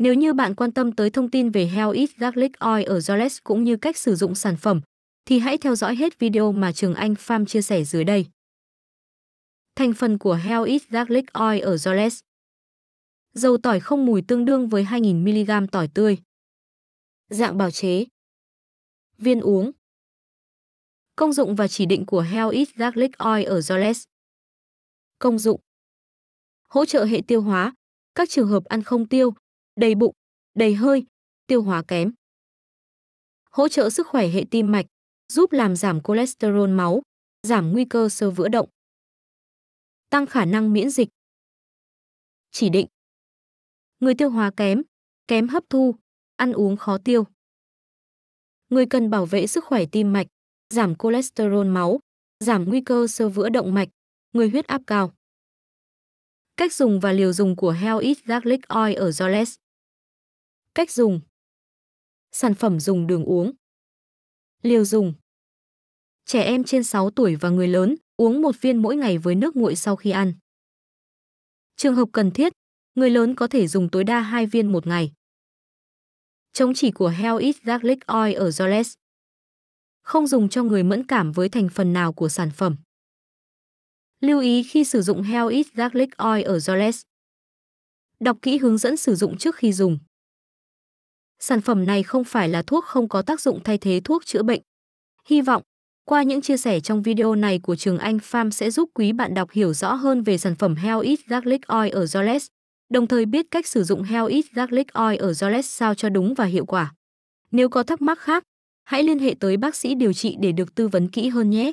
Nếu như bạn quan tâm tới thông tin về Hell It Garlic Oil ở Zoles cũng như cách sử dụng sản phẩm, thì hãy theo dõi hết video mà Trường Anh Farm chia sẻ dưới đây. Thành phần của Hell It Garlic Oil ở Zoles Dầu tỏi không mùi tương đương với 2.000mg tỏi tươi. Dạng bào chế Viên uống Công dụng và chỉ định của Hell It Garlic Oil ở Zoles Công dụng Hỗ trợ hệ tiêu hóa, các trường hợp ăn không tiêu, đầy bụng, đầy hơi, tiêu hóa kém. Hỗ trợ sức khỏe hệ tim mạch, giúp làm giảm cholesterol máu, giảm nguy cơ sơ vữa động. Tăng khả năng miễn dịch. Chỉ định. Người tiêu hóa kém, kém hấp thu, ăn uống khó tiêu. Người cần bảo vệ sức khỏe tim mạch, giảm cholesterol máu, giảm nguy cơ sơ vữa động mạch, người huyết áp cao. Cách dùng và liều dùng của Hell Garlic Oil ở Joles. Cách dùng Sản phẩm dùng đường uống Liều dùng Trẻ em trên 6 tuổi và người lớn uống một viên mỗi ngày với nước nguội sau khi ăn. Trường hợp cần thiết, người lớn có thể dùng tối đa 2 viên một ngày. Chống chỉ của Hell Garlic Oil ở Joles. Không dùng cho người mẫn cảm với thành phần nào của sản phẩm. Lưu ý khi sử dụng Hell It Garlic Oil ở Zoles. Đọc kỹ hướng dẫn sử dụng trước khi dùng. Sản phẩm này không phải là thuốc không có tác dụng thay thế thuốc chữa bệnh. Hy vọng, qua những chia sẻ trong video này của Trường Anh Farm sẽ giúp quý bạn đọc hiểu rõ hơn về sản phẩm Hell It Garlic Oil ở Zoles, đồng thời biết cách sử dụng Hell It Garlic Oil ở Zoles sao cho đúng và hiệu quả. Nếu có thắc mắc khác, hãy liên hệ tới bác sĩ điều trị để được tư vấn kỹ hơn nhé.